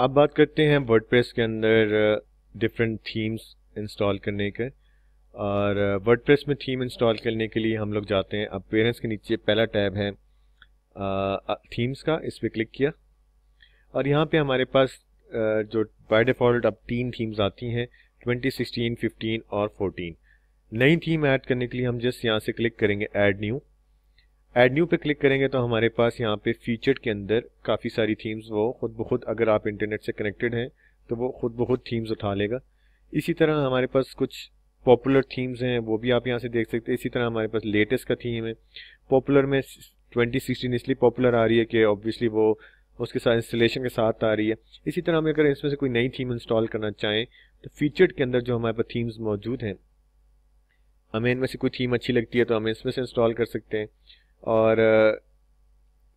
अब बात करते हैं वर्ड के अंदर डिफरेंट थीम्स इंस्टॉल करने के और वर्ड में थीम इंस्टॉल करने के लिए हम लोग जाते हैं अब पेरेंट्स के नीचे पहला टैब है थीम्स का इस पर क्लिक किया और यहाँ पे हमारे पास जो बाय डिफ़ॉल्ट अब तीन थीम्स आती हैं 2016, 15 और 14 नई थीम ऐड करने के लिए हम जस्ट यहाँ से क्लिक करेंगे ऐड न्यू एड न्यू पे क्लिक करेंगे तो हमारे पास यहाँ पे फीचर्ड के अंदर काफ़ी सारी थीम्स वो खुद ब खुद अगर आप इंटरनेट से कनेक्टेड हैं तो वो खुद ब खुद थीम्स उठा लेगा इसी तरह हमारे पास कुछ पॉपुलर थीम्स हैं वो भी आप यहाँ से देख सकते हैं इसी तरह हमारे पास लेटेस्ट का थीम है पॉपुलर में 2016 इसलिए पॉपुलर आ रही है कि ऑब्वियसली वो उसके साथ इंस्टॉलेशन के साथ आ रही है इसी तरह हम अगर इसमें से कोई नई थीम इंस्टॉल करना चाहें तो फीचर्ड के अंदर जो हमारे पास थीम्स मौजूद हैं हमें इनमें से कोई थीम अच्छी लगती है तो हम इसमें से इंस्टॉल कर सकते हैं और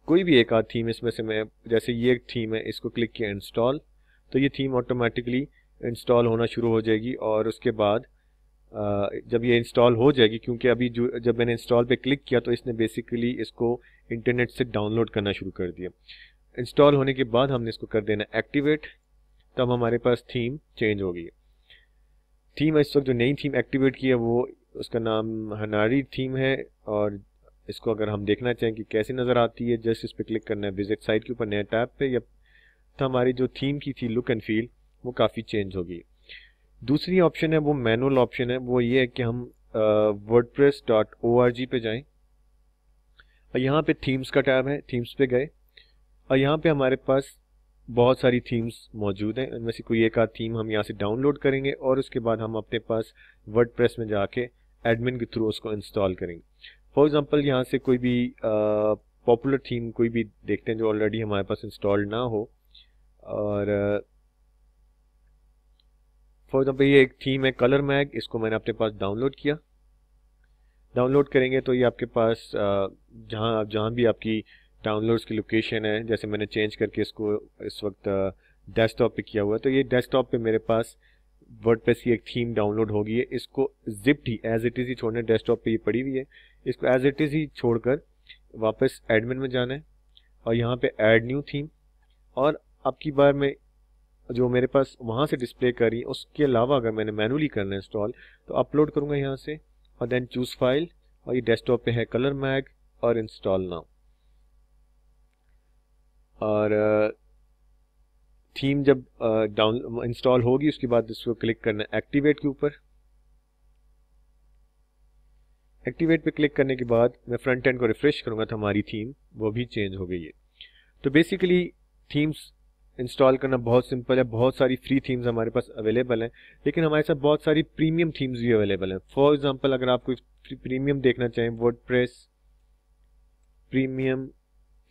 कोई भी एक आध थीम इसमें से मैं जैसे ये एक थीम है इसको क्लिक किया इंस्टॉल तो ये थीम ऑटोमेटिकली इंस्टॉल होना शुरू हो जाएगी और उसके बाद जब ये इंस्टॉल हो जाएगी क्योंकि अभी जो जब मैंने इंस्टॉल पे क्लिक किया तो इसने बेसिकली इसको इंटरनेट से डाउनलोड करना शुरू कर दिया इंस्टॉल होने के बाद हमने इसको कर देना एक्टिवेट तब हमारे पास थीम चेंज हो गई है थीम इस वक्त जो नई थीम एक्टिवेट की है वो उसका नाम हनारी थीम है और इसको अगर हम देखना चाहें कि कैसे नज़र आती है जस्ट इस पर क्लिक करना है विजिट साइट के ऊपर नया टैब पे या तो हमारी जो थीम की थी लुक एंड फील वो काफ़ी चेंज होगी दूसरी ऑप्शन है वो मैनुअल ऑप्शन है वो ये है कि हम WordPress dot O R G पे जाएँ और यहाँ पे थीम्स का टैब है थीम्स पे गए और यहाँ पे हमारे पास बहुत सारी थीम्स मौजूद हैं इनमें से कोई एक आध थीम हम यहाँ से डाउनलोड करेंगे और उसके बाद हम अपने पास वर्ड प्रेस में जाके एडमिन के थ्रू उसको इंस्टॉल करेंगे फॉर एग्जाम्पल यहाँ से कोई भी पॉपुलर थीम कोई भी देखते हैं जो ऑलरेडी हमारे पास इंस्टॉल ना हो और फॉर एग्जाम्पल ये एक थीम है कलर मैग इसको मैंने अपने पास डाउनलोड किया डाउनलोड करेंगे तो ये आपके पास जहाँ जहाँ भी आपकी डाउनलोड्स की लोकेशन है जैसे मैंने चेंज करके इसको इस वक्त डेस्कटॉप पे किया हुआ है तो ये डेस्कटॉप पे मेरे पास वर्ड की एक थीम डाउनलोड हो गई है इसको जिप्ट ही एज इट इज़ ही छोड़ने डेस्कटॉप पे ये पड़ी हुई है इसको एज इट इज़ ही छोड़कर वापस एडमिन में जाना है और यहाँ पे ऐड न्यू थीम और अब की बार में जो मेरे पास वहाँ से डिस्प्ले कर रही है उसके अलावा अगर मैंने मैनुअली करना है इंस्टॉल तो अपलोड करूँगा यहाँ से और देन चूज़ फाइल और ये डेस्कटॉप पे है कलर मैग और इंस्टॉल नाउ और थीम जब डाउन इंस्टॉल होगी उसके बाद इसको क्लिक करना है एक्टिवेट के ऊपर एक्टिवेट पे क्लिक करने के बाद मैं फ्रंट एंड को रिफ्रेश करूंगा तो हमारी थीम वो भी चेंज हो गई है तो बेसिकली थीम्स इंस्टॉल करना बहुत सिंपल है बहुत सारी फ्री थीम्स हमारे पास अवेलेबल हैं लेकिन हमारे साथ बहुत सारी प्रीमियम थीम्स भी अवेलेबल हैं फॉर एग्जांपल अगर आप कोई प्रीमियम देखना चाहें वर्ड प्रीमियम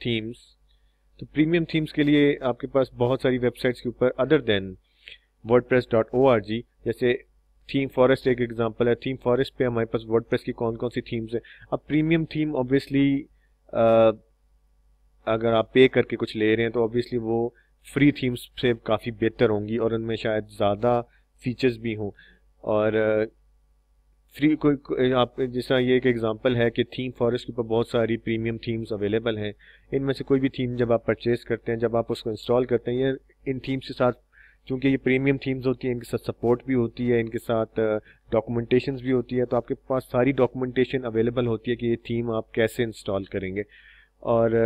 थीम्स तो प्रीमियम थीम्स के लिए आपके पास बहुत सारी वेबसाइट्स के ऊपर अदर देन वर्ड जैसे थीम फॉरेस्ट एक एग्जांपल है थीम फॉरेस्ट पे हमारे पास वर्ड की कौन कौन सी थीम्स हैं अब प्रीमियम थीम ऑब्वियसली अगर आप पे करके कुछ ले रहे हैं तो ऑब्वियसली वो फ्री थीम्स से काफ़ी बेहतर होंगी और उनमें शायद ज़्यादा फीचर्स भी हों और फ्री कोई आप जिस तरह ये एक एग्जांपल है कि थीम फॉरेस्ट के ऊपर बहुत सारी प्रीमियम थीम्स अवेलेबल हैं इनमें से कोई भी थीम जब आप परचेज करते हैं जब आप उसको इंस्टॉल करते हैं ये इन थीम्स के साथ क्योंकि ये प्रीमियम थीम्स होती हैं इनके साथ सपोर्ट भी होती है इनके साथ डॉक्यूमेंटेशन भी होती है तो आपके पास सारी डॉक्यूमेंटेशन अवेलेबल होती है कि ये थीम आप कैसे इंस्टॉल करेंगे और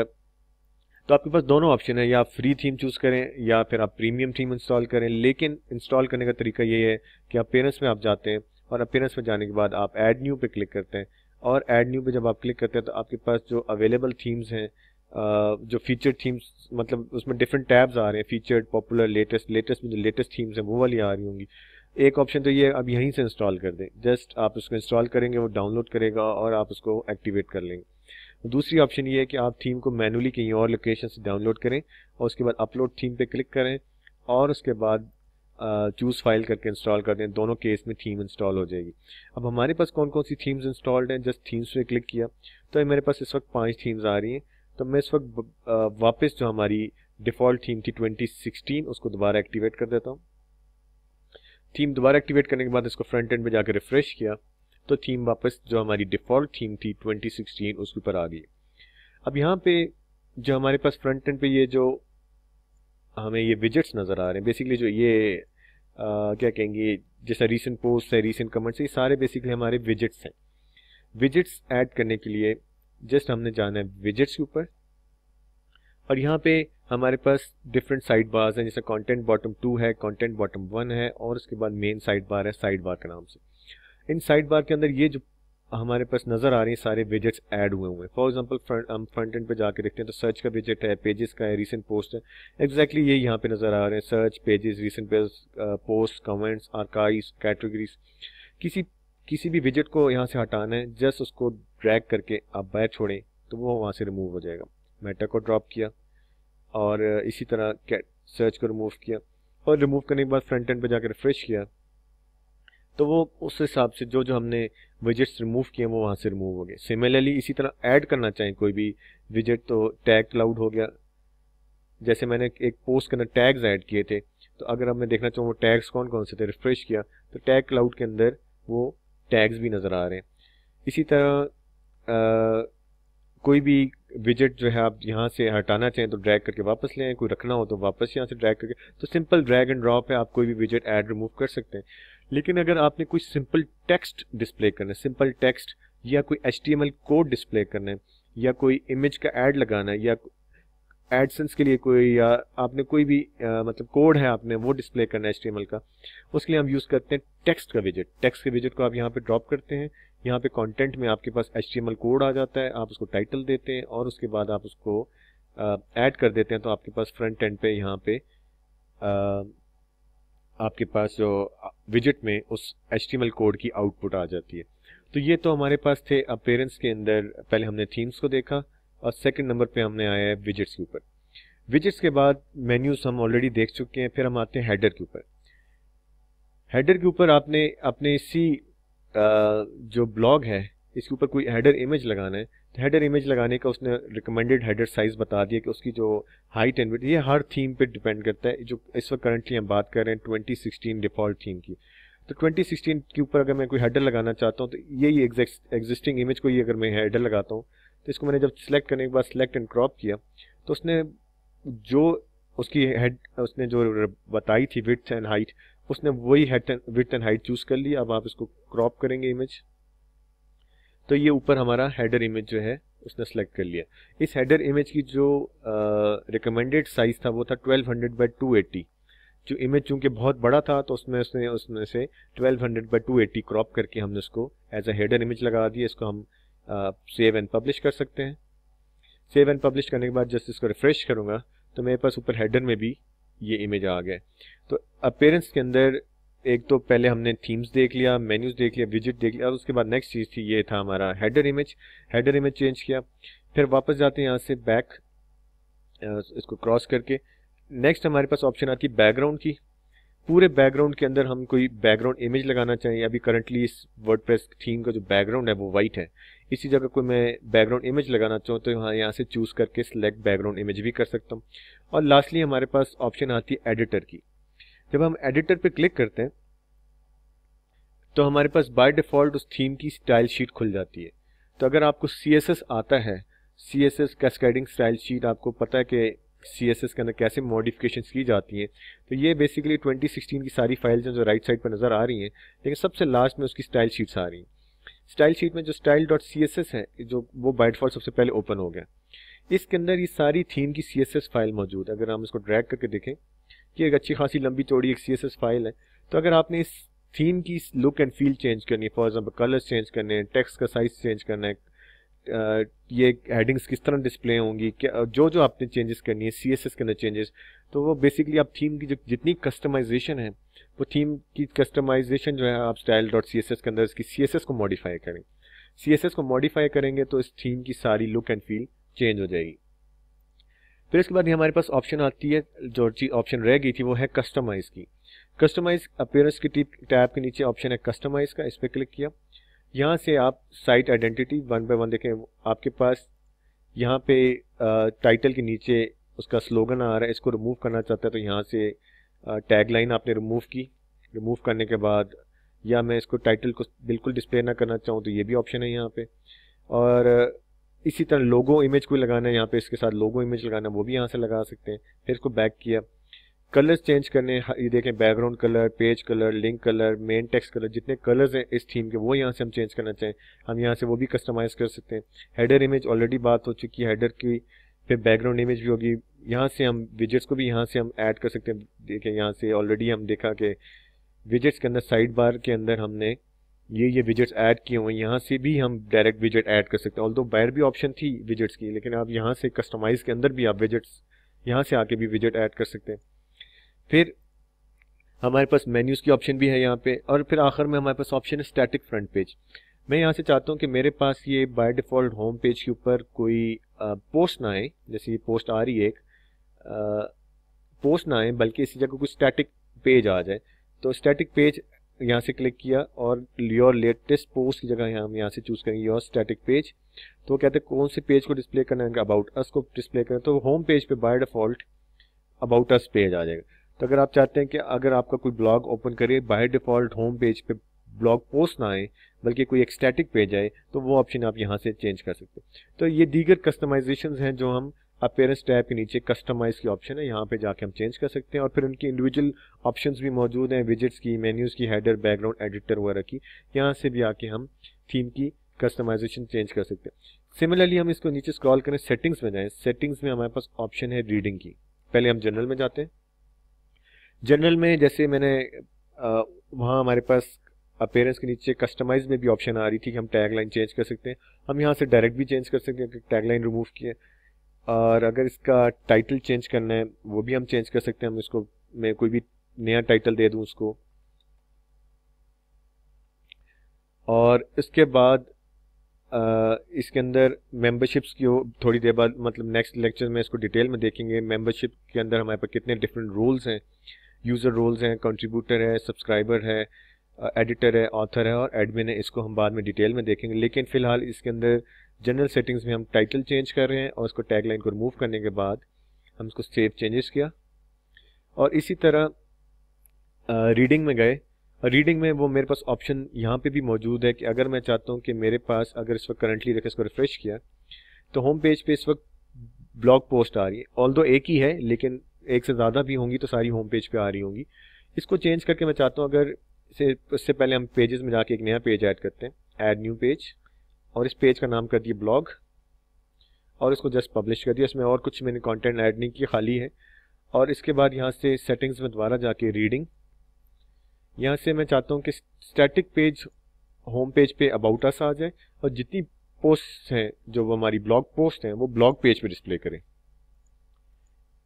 तो आपके पास दोनों ऑप्शन है या आप फ्री थीम चूज़ करें या फिर आप प्रीमियम थीम इंस्टॉल करें लेकिन इंस्टॉल करने का तरीका ये है कि आप पेरेंट्स में आप जाते हैं और अपीयरेंस में जाने के बाद आप एड न्यू पे क्लिक करते हैं और एड न्यू पे जब आप क्लिक करते हैं तो आपके पास जो अवेलेबल थीम्स हैं जो फीचर थीम्स मतलब उसमें डिफरेंट टैब्स आ रहे हैं फीचर्ड पॉपुलर लेटेस्ट लेटेस्ट में जो लेटेस्ट थीम्स हैं वो वाली आ रही होंगी एक ऑप्शन तो ये अब यहीं से इंस्टॉल कर दें जस्ट आप उसको इंस्टॉल करेंगे वो डाउनलोड करेगा और आप उसको एक्टिवेट कर लेंगे दूसरी ऑप्शन ये है कि आप थीम को मैनुअली कहीं और लोकेशन से डाउनलोड करें और उसके बाद अपलोड थीम पे क्लिक करें और उसके बाद चूज़ फाइल करके इंस्टॉल कर दें दोनों केस में थीम इंस्टॉल हो जाएगी अब हमारे पास कौन कौन सी थीम्स इंस्टॉल्ड हैं जस्ट थीम्स पे क्लिक किया तो मेरे पास इस वक्त पाँच थीम्स आ रही हैं तो मैं इस वक्त वापस जो हमारी डिफ़ॉल्ट थीम थी 2016 उसको दोबारा एक्टिवेट कर देता हूँ थीम दोबारा एक्टिवेट करने के बाद इसको फ्रंट एंड पे जाकर रिफ़्रेश किया तो थीम वापस जो हमारी डिफ़ॉल्ट थीम थी ट्वेंटी उसके ऊपर आ गई अब यहाँ पे जो हमारे पास फ्रंट एंड पे ये जो हमें ये विजिट्स नज़र आ रहे हैं बेसिकली जो ये आ, क्या कहेंगे जैसा रीसेंट पोस्ट है रीसेंट कमेंट्स ये सारे बेसिकली हमारे विजिट्स हैं विजिट्स ऐड करने के लिए जस्ट हमने जाना है विजिट्स के ऊपर और यहाँ पे हमारे पास डिफरेंट साइड बार्स हैं जैसे कंटेंट बॉटम टू है कंटेंट बॉटम वन है और उसके बाद मेन साइड बार है साइड बार के नाम से इन साइड बार के अंदर ये जो हमारे पास नज़र आ रही है सारे विजट्स ऐड हुए हुए हैं फॉर एग्जाम्पल हम फ्रंट एंड पे जाके देखते हैं तो सर्च का विजट है पेजेस का है रिसेंट पोस्ट है एग्जैक्टली exactly ये यहाँ पे नज़र आ रहे हैं search pages recent post comments archives categories किसी किसी भी विजट को यहाँ से हटाना है जस्ट उसको ड्रैग करके आप बाहर छोड़ें तो वो वहाँ से रिमूव हो जाएगा मेटा को ड्रॉप किया और इसी तरह सर्च को रिमूव किया और रिमूव करने के बाद फ्रंट एंड पे जाकर रिफ्रेश किया तो वो उस हिसाब से जो जो हमने विजिट्स रिमूव किए वो वहाँ से रिमूव हो गए सिमिलरली इसी तरह ऐड करना चाहें कोई भी विजिट तो टैग क्लाउड हो गया जैसे मैंने एक पोस्ट के अंदर टैग्स ऐड किए थे तो अगर हमने देखना चाहूँ वो टैग्स कौन कौन से थे रिफ्रेश किया तो टैग क्लाउड के अंदर वो टैग्स भी नज़र आ रहे हैं इसी तरह आ, कोई भी विजिट जो है आप यहाँ से हटाना चाहें तो ड्रैग करके वापस ले आए कोई रखना हो तो वापस यहाँ से ड्रैग करके तो सिंपल ड्रैग एंड ड्रॉप है आप कोई भी विजिट ऐड रिमूव कर सकते हैं लेकिन अगर आपने कोई सिंपल टेक्स्ट डिस्प्ले करना है सिंपल टेक्स्ट या कोई एच कोड डिस्प्ले करना है या कोई इमेज का एड लगाना है या एडसेंस के लिए कोई या आपने कोई भी आ, मतलब कोड है आपने वो डिस्प्ले करना है एच का उसके लिए हम यूज़ करते हैं टेक्स्ट का विजिट टेक्स्ट के विजिट को आप यहाँ पे ड्रॉप करते हैं यहाँ पे कंटेंट में आपके पास एच कोड आ जाता है आप उसको टाइटल देते हैं और उसके बाद आप उसको ऐड कर देते हैं तो आपके पास फ्रंट एंड पे यहाँ पे आपके पास जो विजिट में उस एच कोड की आउटपुट आ जाती है तो ये तो हमारे पास थे अपेयरेंस के अंदर पहले हमने थीम्स को देखा और सेकंड नंबर पे हमने आया है विजिट्स के ऊपर विजिट्स के बाद मेन्यूज हम ऑलरेडी देख चुके हैं फिर हम आते हैं हेडर के ऊपर हेडर के ऊपर आपने अपने इसी जो ब्लॉग है इसके ऊपर कोई हेडर इमेज लगाना है हेडर इमेज लगाने का उसने रिकमेंडेड हेडर साइज़ बता दिया कि उसकी जो हाइट एंड ये हर थीम पे डिपेंड करता है जो इस वक्त करंटली हम बात कर रहे हैं 2016 डिफ़ॉल्ट थीम की तो 2016 के ऊपर अगर मैं कोई हेडर लगाना चाहता हूँ तो यही एग्जिस्टिंग इमेज को ही अगर मैं हेडर लगाता हूँ तो इसको मैंने जब सिलेक्ट करने के बाद सेलेक्ट एंड क्रॉप किया तो उसने जो उसकी हेड उसने जो बताई थी विथ एंड हाइट उसने वही विथ एंड हाइट चूज़ कर ली अब आप इसको क्रॉप करेंगे इमेज तो ये ऊपर हमारा हेडर इमेज जो है उसने सेलेक्ट कर लिया इस हेडर इमेज की जो रिकमेंडेड साइज था वो था 1200 हंड्रेड बाई टू जो इमेज चूंकि बहुत बड़ा था तो उसमें उसने उसमें से 1200 हंड्रेड बाई टू क्रॉप करके हमने उसको एज अ हेडर इमेज लगा दिया इसको हम सेव एंड पब्लिश कर सकते हैं सेव एंड पब्लिश करने के बाद जस्ट इसको रिफ्रेश करूँगा तो मेरे पास ऊपर हेडर में भी ये इमेज आ गया तो अपेरेंस के अंदर एक तो पहले हमने थीम्स देख लिया मेन्यूज देख लिया विजिट देख लिया और उसके बाद नेक्स्ट चीज़ थी ये था हमारा header image header image change किया फिर वापस जाते हैं यहाँ से बैक इसको क्रॉस करके नेक्स्ट हमारे पास ऑप्शन आती है बैकग्राउंड की पूरे बैकग्राउंड के अंदर हम कोई बैकग्राउंड इमेज लगाना चाहिए अभी करंटली इस वर्ड थीम का जो बैकग्राउंड है वो वाइट है इसी जगह कोई मैं बैकग्राउंड इमेज लगाना चाहूँ तो यहाँ यहाँ से चूज़ करके सिलेक्ट बैकग्राउंड इमेज भी कर सकता हूँ और लास्टली हमारे पास ऑप्शन आती है एडिटर की जब हम एडिटर पे क्लिक करते हैं तो हमारे पास बाय डिफ़ॉल्ट उस थीम की स्टाइल शीट खुल जाती है तो अगर आपको सी आता है C S S cascading style sheet आपको पता है कि सी एस एस के अंदर कैसे मॉडिफिकेशन की जाती हैं तो ये बेसिकली 2016 की सारी फाइल्स हैं जो राइट साइड पर नज़र आ रही हैं लेकिन सबसे लास्ट में उसकी स्टाइल शीट्स आ रही हैं स्टाइल शीट में जो style dot C S S है जो वो बाइट फॉल सबसे पहले ओपन हो गया इसके अंदर ये सारी थीम की सी एस एस फाइल मौजूद है अगर हम इसको ड्रैग करके देखें कि एक अच्छी खासी लंबी चौड़ी एक सी फाइल है तो अगर आपने इस थीम की लुक एंड फील चेंज करनी है फॉर एग्जाम्पल कलर्स चेंज करने हैं टेक्स का साइज चेंज करना है ये हेडिंग्स किस तरह डिस्प्ले होंगी क्या जो जो आपने चेंजेस करनी है सी एस के अंदर चेंजेस तो वो बेसिकली आप थीम की जो जितनी कस्टमाइजेशन है वो थीम की कस्टमाइजेशन जो है आप style dot C S S के अंदर इसकी सी एस एस को मॉडिफाई करें सी एस एस को मॉडिफाई करेंगे तो इस थीम की सारी लुक एंड फील चेंज हो जाएगी फिर तो इसके बाद हमारे पास ऑप्शन आती है जो चीज़ ऑप्शन रह गई थी वो है कस्टमाइज की कस्टमाइज अपेयरेंस की टैब के नीचे ऑप्शन है कस्टमाइज का इस पर क्लिक किया यहाँ से आप site identity one by one देखें आपके पास यहाँ पे टाइटल के नीचे उसका स्लोगन आ रहा है इसको रिमूव करना चाहता है तो यहाँ से टैगलाइन आपने रिमूव की रिमूव करने के बाद या मैं इसको टाइटल को बिल्कुल डिस्प्ले ना करना चाहूँ तो ये भी ऑप्शन है यहाँ पे और इसी तरह लोगो इमेज को लगाना है यहाँ पे इसके साथ लोगो इमेज लगाना वो भी यहाँ से लगा सकते हैं फिर इसको बैक किया कलर्स चेंज करने ये देखें background colour page colour link colour main text colour जितने कलर्स हैं इस थीम के वो यहाँ से हम चेंज करना चाहें हम यहाँ से वो भी कस्टमाइज़ कर सकते हैं हेडर इमेज ऑलरेडी बात हो चुकी है हेडर की फिर बैकग्राउंड इमेज भी होगी यहाँ से हम विजेट्स को भी यहाँ से हम ऐड कर सकते हैं देखें यहाँ से ऑलरेडी हम देखा कि विजेट्स के अंदर साइड बार के अंदर हमने ये ये विजेट्स ऐड किए हुए यहाँ से भी हम डायरेक्ट विजेट ऐड कर सकते हैं ऑल दो बाहर भी ऑप्शन थी विजेट्स की लेकिन आप यहाँ से कस्टमाइज़ के अंदर भी आप विजेट्स यहाँ से आके भी विजेट ऐड कर सकते हैं फिर हमारे पास मेन्यूज़ की ऑप्शन भी है यहाँ पे और फिर आखिर में हमारे पास ऑप्शन है स्टैटिक फ्रंट पेज मैं यहाँ से चाहता हूँ कि मेरे पास ये बाय डिफ़ॉल्ट होम पेज के ऊपर कोई पोस्ट ना आए जैसे ये पोस्ट आ रही है एक पोस्ट ना आए बल्कि इसी जगह कोई स्टैटिक पेज आ जाए तो स्टैटिक पेज यहाँ से क्लिक किया और योर लेटेस्ट पोस्ट की जगह हम यहाँ से चूज़ करेंगे योर स्टैटिक पेज तो कहते हैं कौन से पेज को डिस्प्ले करना है अबाउट अस को डिस्प्ले करें तो होम पेज पे by default about us page आ जाएगा तो अगर आप चाहते हैं कि अगर आपका कोई ब्लॉग ओपन करे बाय डिफ़ॉल्ट होम पेज पे ब्लॉग पोस्ट ना आए बल्कि कोई एक्स्टैटिक पेज आए तो वो ऑप्शन आप यहाँ से चेंज कर सकते हैं तो ये दीगर कस्टमाइजेशन हैं जो हम अपेयरेंस टैब के नीचे कस्टमाइज की ऑप्शन है यहाँ पे जाके हम चेंज कर सकते हैं और फिर उनकी इंडिविजुअल ऑप्शंस भी मौजूद हैं विजिट्स की मेन्यूज़ की हेडर बैकग्राउंड एडिटर वगैरह की यहाँ से भी आके हम थीम की कस्टमाइजेशन चेंज कर सकते हैं सिमिलरली हम इसको नीचे स्क्रॉल करें सेटिंग्स में जाएं सेटिंग्स में हमारे पास ऑप्शन है रीडिंग की पहले हम जनरल में जाते हैं जनरल में जैसे मैंने वहाँ हमारे पास अपेयरेंस के नीचे कस्टमाइज में भी ऑप्शन आ रही थी कि हम टैग चेंज कर सकते हैं हम यहाँ से डायरेक्ट भी चेंज कर सकते हैं टैग लाइन रिमूव किए और अगर इसका टाइटल चेंज करना है वो भी हम चेंज कर सकते हैं हम इसको मैं कोई भी नया टाइटल दे दूँ उसको और इसके बाद आ, इसके अंदर मेंबरशिप्स की थोड़ी देर बाद मतलब नेक्स्ट लेक्चर में इसको डिटेल में देखेंगे मेंबरशिप के अंदर हमारे पास कितने डिफरेंट रोल्स हैं यूज़र रोल्स हैं कंट्रीब्यूटर है सब्सक्राइबर है एडिटर है ऑथर है और एडमिन है इसको हम बाद में डिटेल में देखेंगे लेकिन फ़िलहाल इसके अंदर जनरल सेटिंग्स में हम टाइटल चेंज कर रहे हैं और इसको टैग लाइन को रिमूव करने के बाद हम इसको सेव चेंजेस किया और इसी तरह रीडिंग में गए रीडिंग में वो मेरे पास ऑप्शन यहाँ पे भी मौजूद है कि अगर मैं चाहता हूँ कि मेरे पास अगर इस वक्त करंटली रखे इसको रिफ़्रेश किया तो होम पेज पे इस वक्त ब्लॉग पोस्ट आ रही है ऑल दो एक ही है लेकिन एक से ज़्यादा भी होंगी तो सारी होम पेज पे आ रही होंगी इसको चेंज करके मैं चाहता हूँ अगर इससे पहले हम पेजेस में जाके एक नया पेज ऐड करते हैं एड न्यू पेज और इस पेज का नाम कर दिए ब्लॉग और इसको जस्ट पब्लिश कर दिया इसमें और कुछ मैंने कंटेंट ऐड नहीं किया खाली है और इसके बाद यहाँ से सेटिंग्स में दोबारा जाके रीडिंग यहाँ से मैं चाहता हूँ कि स्टैटिक पेज होम पेज पे अबाउट अस आ जाए और जितनी पोस्ट हैं जो हमारी ब्लॉग पोस्ट हैं वो ब्लॉग पेज पे डिस्प्ले करें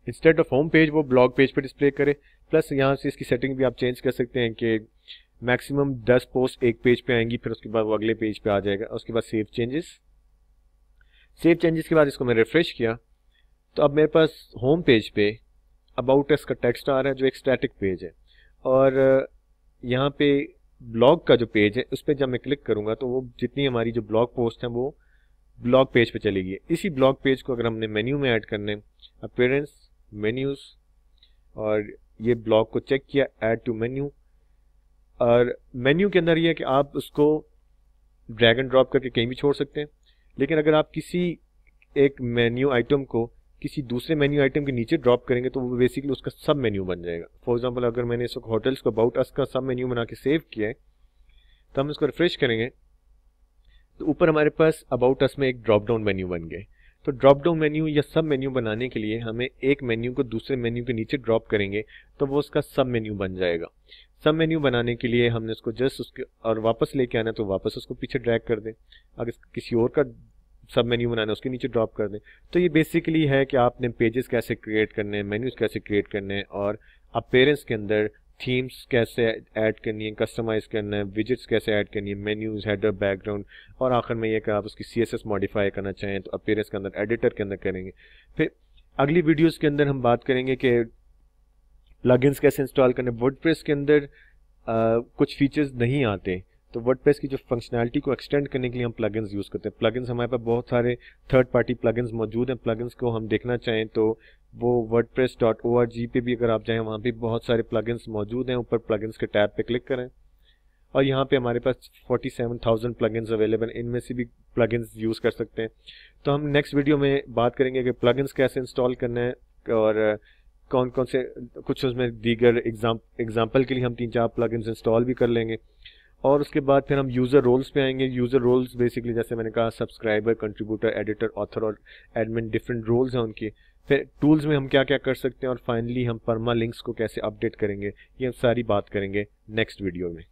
इंस्टेड ऑफ होम पेज वो ब्लॉग पेज पे डिस्प्ले करें प्लस यहाँ से इसकी सेटिंग भी आप चेंज कर सकते हैं कि मैक्सिमम दस पोस्ट एक पेज पे आएंगी फिर उसके बाद वो अगले पेज पे आ जाएगा उसके बाद सेव चेंजेस सेव चेंजेस के बाद इसको मैं रिफ्रेश किया तो अब मेरे पास होम पेज पे अबाउट एस का टेक्स्ट आ रहा है जो एक स्टैटिक पेज है और यहाँ पे ब्लॉग का जो पेज है उस पर जब मैं क्लिक करूँगा तो वो जितनी हमारी जो ब्लॉग पोस्ट हैं वो ब्लॉग पेज पे चलेगी इसी ब्लॉग पेज को अगर हमने मेन्यू में ऐड करने अपेरेंस मेन्यूज़ और ये ब्लॉग को चेक किया एड टू मेन्यू और मेन्यू के अंदर ये है कि आप उसको ड्रैग एंड ड्रॉप करके कहीं भी छोड़ सकते हैं लेकिन अगर आप किसी एक मेन्यू आइटम को किसी दूसरे मेन्यू आइटम के नीचे ड्रॉप करेंगे तो वो बेसिकली उसका सब मेन्यू बन जाएगा फॉर एग्जाम्पल अगर मैंने इसको होटल्स को अबाउट अस का सब मेन्यू बना के सेव किया है तो हम इसको रिफ्रेश करेंगे तो ऊपर हमारे पास अबाउट अस में एक ड्रॉप डाउन मेन्यू बन गए तो ड्रॉप डाउन मेन्यू या सब मेन्यू बनाने के लिए हमें एक मेन्यू को दूसरे मेन्यू के नीचे ड्रॉप करेंगे तो वो उसका सब मेन्यू बन जाएगा सब मेन्यू बनाने के लिए हमने उसको जस्ट उसके और वापस लेके आना तो वापस उसको पीछे ड्रैग कर दें अगर किसी और का सब मेन्यू बनाना है उसके नीचे ड्रॉप कर दें तो ये बेसिकली है कि आपने पेजेस कैसे क्रिएट करने हैं मेन्यूज़ कैसे क्रिएट करने हैं और अपेयरेंस के अंदर थीम्स कैसे ऐड करनी है कस्टमाइज़ करना है विजिट्स कैसे ऐड करनी है मेन्यूज़ हेडर बैकग्राउंड और आखिर में ये कि आप उसकी सी मॉडिफाई करना चाहें तो अपेयरेंस के अंदर एडिटर के अंदर करेंगे फिर अगली वीडियोस के अंदर हम बात करेंगे कि प्लगइन्स कैसे इंस्टॉल करने वर्डप्रेस के अंदर आ, कुछ फीचर्स नहीं आते तो वर्डप्रेस की जो फंक्शनैलिटी को एक्सटेंड करने के लिए हम प्लगइन्स यूज़ करते हैं प्लगइन्स हमारे पास बहुत सारे थर्ड पार्टी प्लगइन्स मौजूद हैं प्लगइन्स को हम देखना चाहें तो वो WordPress dot O R G पे भी अगर आप जाएँ वहाँ भी बहुत सारे प्लगइन्स मौजूद हैं ऊपर प्लगइन्स के टैब पे क्लिक करें और यहाँ पे हमारे पास 47,000 प्लगइन्स अवेलेबल इनमें से भी प्लगइन्स यूज़ कर सकते हैं तो हम नेक्स्ट वीडियो में बात करेंगे कि प्लगइन्स कैसे इंस्टॉल करना है और कौन कौन से कुछ उसमें दीगर एग्जाम एग्जाम्पल के लिए हम तीन चार प्लग इंस्टॉल भी कर लेंगे और उसके बाद फिर हम यूज़र रोल्स पे आएंगे यूज़र रोल्स बेसिकली जैसे मैंने कहा सब्सक्राइबर कंट्रीब्यूटर एडिटर ऑथर और एडमिन डिफरेंट रोल्स हैं उनके फिर टूल्स में हम क्या क्या कर सकते हैं और फाइनली हम परमा लिंक्स को कैसे अपडेट करेंगे ये हम सारी बात करेंगे नेक्स्ट वीडियो में